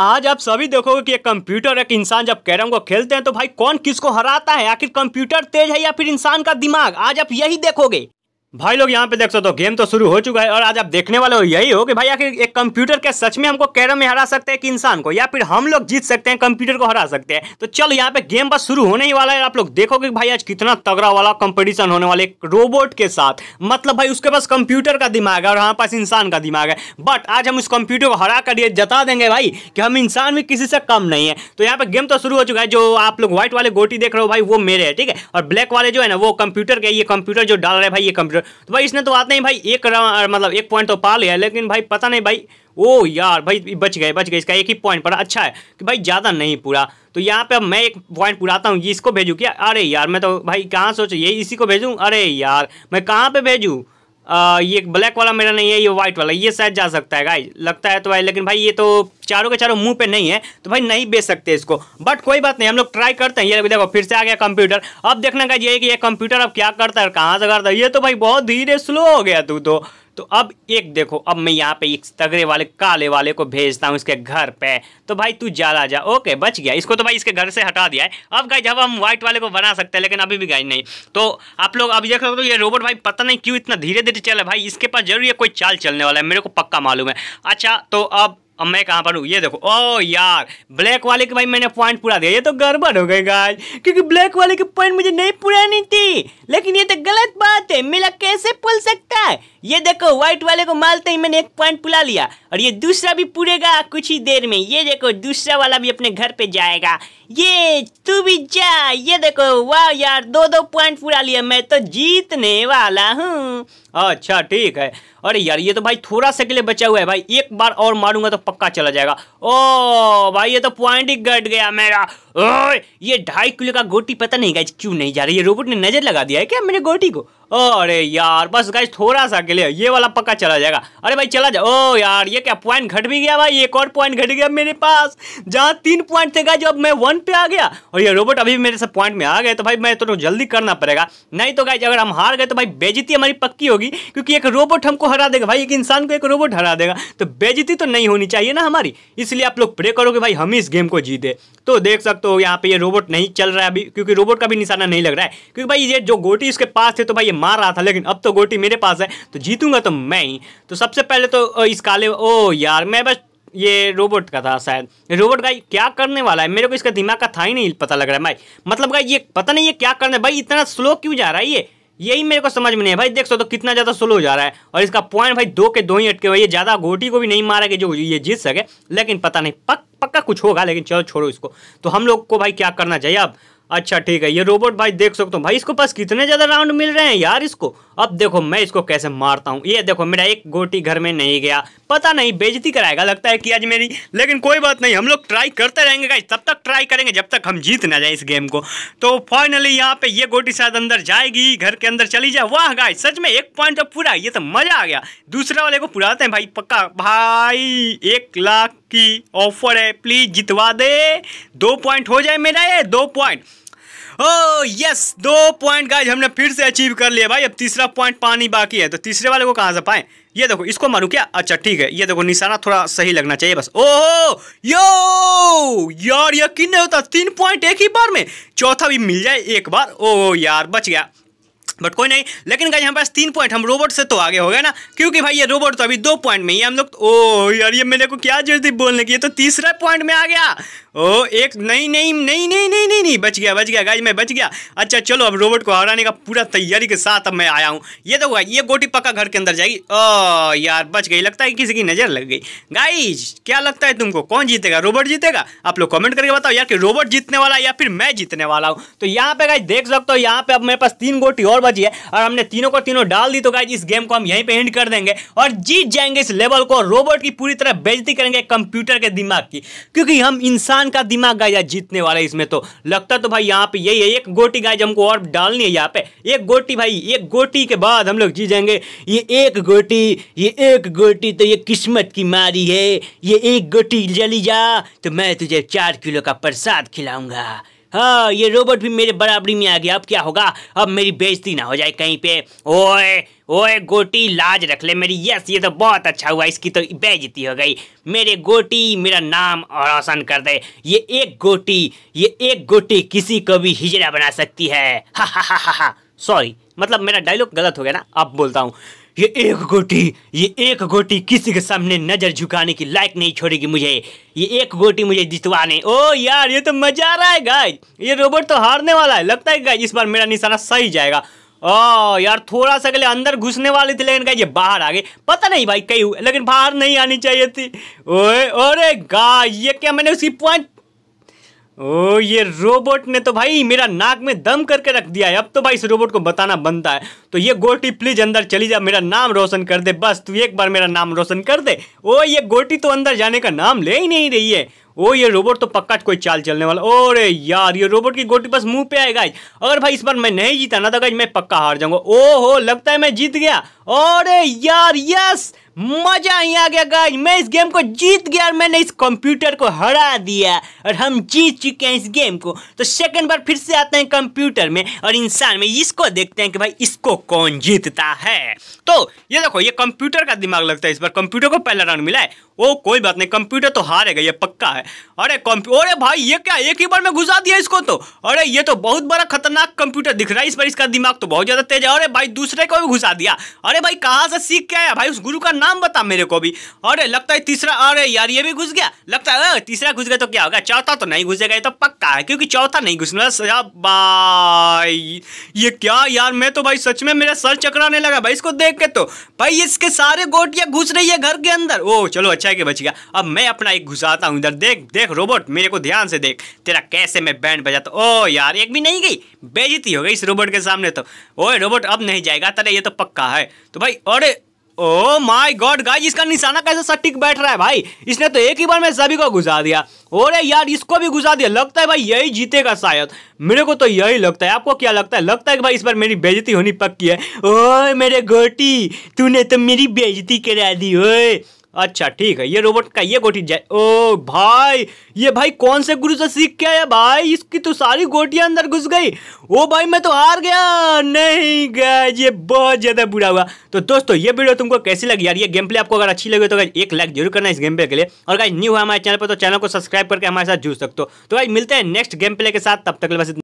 आज आप सभी देखोगे कि एक कंप्यूटर एक इंसान जब कैरम को खेलते हैं तो भाई कौन किसको हराता है आखिर कंप्यूटर तेज है या फिर इंसान का दिमाग आज आप यही देखोगे भाई लोग यहाँ पे देख सकते हो गेम तो शुरू हो चुका है और आज आप देखने वाले हो यही हो कि भाई आखिर एक कंप्यूटर के सच में हमको कैरम में हरा सकते हैं कि इंसान को या फिर हम लोग जीत सकते हैं कंप्यूटर को हरा सकते हैं तो चलो यहाँ पे गेम बस शुरू होने ही वाला है आप लोग देखोगे भाई आज कितना तगड़ा वाला कॉम्पिटिशन होने वाला एक रोबोट के साथ मतलब भाई उसके पास कंप्यूटर का दिमाग है और हमारे पास इंसान का दिमाग है बट आज हम उस कंप्यूटर को हरा कर ये जता देंगे भाई कि हम इंसान भी किसी से कम नहीं है तो यहाँ पे गेम तो शुरू हो चुका है जो आप लोग व्हाइट वाले गोटी देख रहे हो भाई वो मेरे है ठीक है और ब्लैक वाले जो है ना वो कंप्यूटर के ये कंप्यूटर जो डाल रहे हैं भाई ये कंप्यूटर तो भाई इसने तो बात नहीं भाई एक मतलब एक पॉइंट तो पा लिया लेकिन भाई पता नहीं भाई ओ यार भाई बच गए बच गए इसका एक ही पॉइंट पड़ा अच्छा है कि भाई ज़्यादा नहीं पूरा तो यहाँ पे अब मैं एक पॉइंट पुराता हूँ इसको भेजूँ क्या अरे यार मैं तो भाई कहाँ सोच ये इसी को भेजूँ अरे यार मैं कहाँ पे भेजूँ आ, ये ब्लैक वाला मेरा नहीं है ये व्हाइट वाला ये शायद जा सकता है गाइज लगता है तो भाई लेकिन भाई ये तो चारों के चारों मुंह पे नहीं है तो भाई नहीं बेच सकते इसको बट कोई बात नहीं हम लोग ट्राई करते हैं ये देखो फिर से आ गया कंप्यूटर अब देखना गाइज ये कि ये कंप्यूटर अब क्या करता है कहाँ से करता है ये तो भाई बहुत धीरे स्लो हो गया तू तो तो अब एक देखो अब मैं यहाँ पे एक तगड़े वाले काले वाले को भेजता हूँ इसके घर पे तो भाई तू जाला जा ओके बच गया इसको तो भाई इसके घर से हटा दिया है अब गाइज अब हम व्हाइट वाले को बना सकते हैं लेकिन अभी भी गाइज नहीं तो आप लोग अभी देख सकते हो तो ये रोबोट भाई पता नहीं क्यों इतना धीरे धीरे चले भाई इसके पास जरूर यह कोई चाल चलने वाला है मेरे को पक्का मालूम है अच्छा तो अब अब मैं कहाँ पर हूँ ये देखो ओ यार ब्लैक वाले के भाई मैंने पॉइंट पूरा दिया ये तो गड़बड़ हो गई गाय क्योंकि ब्लैक वाले की पॉइंट मुझे नहीं पुरानी थी लेकिन ये तो गलत बात है मेरा कैसे पुल सकता ये देखो व्हाइट वाले को मालते ही मैंने एक पॉइंट पुला लिया और ये दूसरा भी पूरेगा कुछ ही देर में ये देखो दूसरा वाला भी अपने घर पे जाएगा ये तू भी जा ये देखो वाह यार दो दो पॉइंट पुरा लिया मैं तो जीतने वाला हूँ अच्छा ठीक है अरे यार ये तो भाई थोड़ा सा के लिए बचा हुआ है भाई एक बार और मारूंगा तो पक्का चला जाएगा ओ भाई ये तो पॉइंट ही गट गया मेरा ओ, ये ढाई किलो का गोटी पता नहीं गाइज क्यों नहीं जा रही ये रोबोट ने नजर लगा दिया है क्या मेरे गोटी को अरे यार बस गाइज थोड़ा सा के लिए ये वाला पक्का चला जाएगा अरे भाई चला जाओ ओ यार ये क्या पॉइंट घट भी गया भाई एक और पॉइंट घट गया मेरे पास जहाँ तीन पॉइंट थे गाइज अब मैं वन पे आ गया और ये रोबोट अभी मेरे से पॉइंट में आ गए तो भाई मैं तो जल्दी करना पड़ेगा नहीं तो गाइज अगर हम हार गए तो भाई बेजती हमारी पक्की होगी होगी क्योंकि एक रोबोट हमको हरा देगा भाई एक इंसान को एक रोबोट हरा देगा तो बेजती तो नहीं होनी चाहिए ना हमारी इसलिए आप लोग प्रे करोगे भाई हम इस गेम को जीते तो देख सकते हो यहाँ पे ये रोबोट नहीं चल रहा है अभी क्योंकि रोबोट का भी निशाना नहीं लग रहा है क्योंकि भाई ये जो गोटी इसके पास थे तो भाई ये मार रहा था लेकिन अब तो गोटी मेरे पास है तो जीतूंगा तो मैं ही तो सबसे पहले तो इस काले ओ यार मैं बस ये रोबोट का था शायद रोबोट भाई क्या करने वाला है मेरे को इसका दिमाग का था ही नहीं पता लग रहा है भाई मतलब भाई ये पता नहीं ये क्या करने भाई इतना स्लो क्यों जा रहा है ये यही मेरे को समझ में नहीं है भाई देख सो तो कितना ज़्यादा स्लो जा रहा है और इसका पॉइंट भाई दो के दो ही अटके हुए ये ज़्यादा गोटी को भी नहीं मारा कि जो ये जीत सके लेकिन पता नहीं पक पक्का कुछ होगा लेकिन चलो छोड़ो इसको तो हम लोग को भाई क्या करना चाहिए अब अच्छा ठीक है ये रोबोट भाई देख सकते हो भाई इसको पास कितने ज़्यादा राउंड मिल रहे हैं यार इसको अब देखो मैं इसको कैसे मारता हूँ ये देखो मेरा एक गोटी घर में नहीं गया पता नहीं बेजती कराएगा लगता है कि आज मेरी लेकिन कोई बात नहीं हम लोग ट्राई करते रहेंगे गाइस तब तक ट्राई करेंगे जब तक हम जीत ना जाए इस गेम को तो फाइनली यहाँ पे ये गोटी शायद अंदर जाएगी घर के अंदर चली जाए वाह गाय सच में एक पॉइंट तो पूरा ये तो मज़ा आ गया दूसरा वाले को पुराते हैं भाई पक्का भाई एक लाख की ऑफर है प्लीज़ जितवा दे दो पॉइंट हो जाए मेरा ये दो पॉइंट हो यस दो पॉइंट गाइज हमने फिर से अचीव कर लिया भाई अब तीसरा पॉइंट पानी बाकी है तो तीसरे वाले को कहाँ से पाए ये देखो इसको मारू क्या अच्छा ठीक है ये देखो निशाना थोड़ा सही लगना चाहिए बस ओहो यो यार यकीन नहीं होता तीन पॉइंट एक ही बार में चौथा भी मिल जाए एक बार ओह यार बच गया बट कोई नहीं लेकिन गाइज हमारे पास तीन पॉइंट हम रोबोट से तो आगे हो गए ना क्योंकि भाई ये रोबोट तो अभी दो पॉइंट में ही हम लोग ओ यार ये मेरे को क्या जरूरत थी बोलने की ये तो तीसरा पॉइंट में आ गया ओ एक नहीं नहीं नहीं नहीं नहीं नहीं नहीं बच गया बच गया गाइज मैं बच गया अच्छा चलो अब रोबोट को हराने का पूरा तैयारी के साथ अब मैं आया हूँ ये तो गाई ये गोटी पक्का घर के अंदर जाएगी ओ यार बच गई लगता है किसी की नज़र लग गई गाइज क्या लगता है तुमको कौन जीतेगा रोबोट जीतेगा आप लोग कमेंट करके बताओ यार कि रोबोट जीतने वाला या फिर मैं जीतने वाला हूँ तो यहाँ पे गाइज देख सकते हो यहाँ पे अब मेरे पास तीन गोटी और बची है और हमने तीनों को तीनों डाल दी तो गाइज इस गेम को हम यहीं पर एंड कर देंगे और जीत जाएंगे इस लेवल को रोबोट की पूरी तरह बेजती करेंगे कंप्यूटर के दिमाग की क्योंकि हम इंसान इंसान का दिमाग गाय जीतने वाला है इसमें तो लगता तो भाई यहाँ पे यही है एक गोटी गाय हमको और डालनी है यहाँ पे एक गोटी भाई एक गोटी के बाद हम लोग जी जाएंगे ये एक गोटी ये एक गोटी तो ये किस्मत की मारी है ये एक गोटी जली जा तो मैं तुझे चार किलो का प्रसाद खिलाऊंगा हाँ ये रोबोट भी मेरे बराबरी में आ गया अब क्या होगा अब मेरी बेइज्जती ना हो जाए कहीं पे ओए ओए गोटी लाज रख ले मेरी यस ये तो बहुत अच्छा हुआ इसकी तो बेजती हो गई मेरे गोटी मेरा नाम रोशन कर दे ये एक गोटी ये एक गोटी किसी को भी हिजरा बना सकती है हा हा हा हा हा सॉरी मतलब मेरा डायलॉग गलत हो गया ना अब बोलता हूँ ये एक गोटी ये एक गोटी किसी के सामने नजर झुकाने की लायक नहीं छोड़ेगी मुझे ये एक गोटी मुझे जितवाने ओ यार ये तो मजा आ रहा है गाय ये रोबोट तो हारने वाला है लगता है गाय इस बार मेरा निशाना सही जाएगा ओ यार थोड़ा सा के अंदर घुसने वाली थी लेकिन ये बाहर आ गई पता नहीं भाई कई हुए लेकिन बाहर नहीं आनी चाहिए थी ओए अरे गा ये क्या मैंने उसकी पॉइंट ओ ये रोबोट ने तो भाई मेरा नाक में दम करके रख दिया है अब तो भाई इस रोबोट को बताना बनता है तो ये गोटी प्लीज अंदर चली जा मेरा नाम रोशन कर दे बस तू एक बार मेरा नाम रोशन कर दे ओ ये गोटी तो अंदर जाने का नाम ले ही नहीं रही है ओ ये रोबोट तो पक्का कोई चाल चलने वाला ओ रे यार ये रोबोट की गोटी बस मुंह पे आएगा अगर भाई इस बार मैं नहीं जीता ना तो गाइज मैं पक्का हार जाऊंगा ओ हो लगता है मैं जीत गया और यार यस मजा ही आ गया गाइस मैं इस गेम को जीत गया और मैंने इस कंप्यूटर को हरा दिया और हम जीत चुके हैं इस गेम को तो सेकंड बार फिर से आते हैं कंप्यूटर में और इंसान में इसको देखते हैं कि भाई इसको कौन जीतता है तो ये देखो ये कंप्यूटर का दिमाग लगता है इस बार कंप्यूटर को पहला राउंड मिला है वो कोई बात नहीं कंप्यूटर तो हारेगा ये पक्का है अरे अरे भाई ये क्या एक ही बार में घुसा दिया इसको तो अरे ये तो बहुत बड़ा खतरनाक कंप्यूटर दिख रहा है इस बार इसका दिमाग तो बहुत ज़्यादा तेज है अरे भाई दूसरे को भी घुसा दिया अरे भाई कहाँ से सीख के आया भाई उस गुरु का नाम बता मेरे को भी अरे लगता है तीसरा अरे यार ये भी घुस गया लगता है तीसरा घुस गया तो क्या होगा चौथा तो नहीं घुसेगा ये तो पक्का है क्योंकि चौथा नहीं घुसना भाई ये क्या यार मैं तो भाई सच में मेरा सर चकराने लगा भाई इसको देख के तो भाई इसके सारे गोटियाँ घुस रही है घर के अंदर ओ चलो अच्छा है कि बच गया अब मैं अपना एक घुसाता हूँ इधर देख देख रोबोट मेरे को ध्यान से देख तेरा कैसे मैं बैंड बजाता ओ यार एक भी नहीं गई बेजती हो गई इस रोबोट के सामने तो ओए रोबोट अब नहीं जाएगा तेरे ये तो पक्का है तो भाई अरे ओ माय गॉड गाई इसका निशाना कैसे सटीक बैठ रहा है भाई इसने तो एक ही बार में सभी को घुसा दिया और यार इसको भी घुसा दिया लगता है भाई यही जीतेगा शायद मेरे को तो यही लगता है आपको क्या लगता है लगता है कि भाई इस बार मेरी बेजती होनी पक्की है ओए मेरे गोटी तूने तो मेरी बेजती करा दी ओए अच्छा ठीक है ये रोबोट का ये गोटी जाए ओ भाई ये भाई कौन से गुरु से सीख के आया भाई इसकी तो सारी गोटियां अंदर घुस गई ओ भाई मैं तो हार गया नहीं गया ये बहुत ज़्यादा बुरा हुआ तो दोस्तों ये वीडियो तुमको कैसी लगी यार ये गेम प्ले आपको अगर अच्छी लगी तो एक लाइक जरूर करना इस गेम प्ले के लिए और न्यू हुआ हमारे चैनल पर तो चैनल को सब्सक्राइब करके हमारे साथ जुड़ सकते हो तो भाई मिलते हैं नेक्स्ट गेम प्ले के साथ तब तक बस